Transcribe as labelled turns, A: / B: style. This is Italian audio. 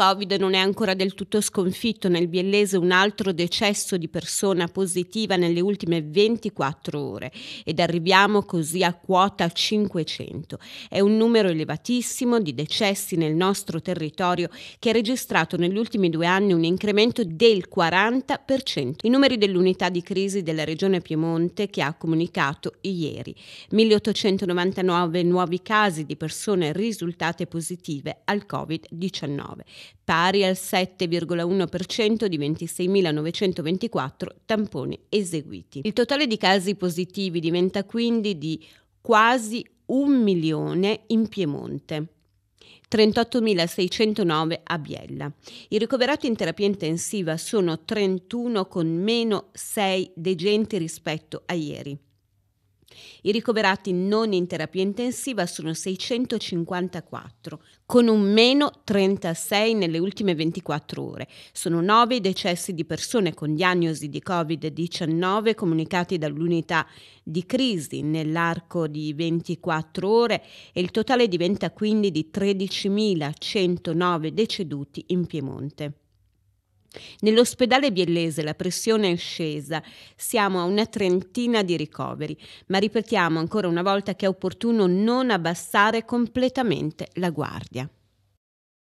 A: Covid non è ancora del tutto sconfitto nel biellese un altro decesso di persona positiva nelle ultime 24 ore ed arriviamo così a quota 500. È un numero elevatissimo di decessi nel nostro territorio che ha registrato negli ultimi due anni un incremento del 40%. I numeri dell'unità di crisi della regione Piemonte che ha comunicato ieri. 1899 nuovi casi di persone risultate positive al Covid-19 pari al 7,1% di 26.924 tamponi eseguiti. Il totale di casi positivi diventa quindi di quasi un milione in Piemonte. 38.609 a Biella. I ricoverati in terapia intensiva sono 31 con meno 6 degenti rispetto a ieri. I ricoverati non in terapia intensiva sono 654, con un meno 36 nelle ultime 24 ore. Sono 9 i decessi di persone con diagnosi di Covid-19 comunicati dall'unità di crisi nell'arco di 24 ore e il totale diventa quindi di 13.109 deceduti in Piemonte. Nell'ospedale biellese la pressione è scesa, siamo a una trentina di ricoveri, ma ripetiamo ancora una volta che è opportuno non abbassare completamente la guardia.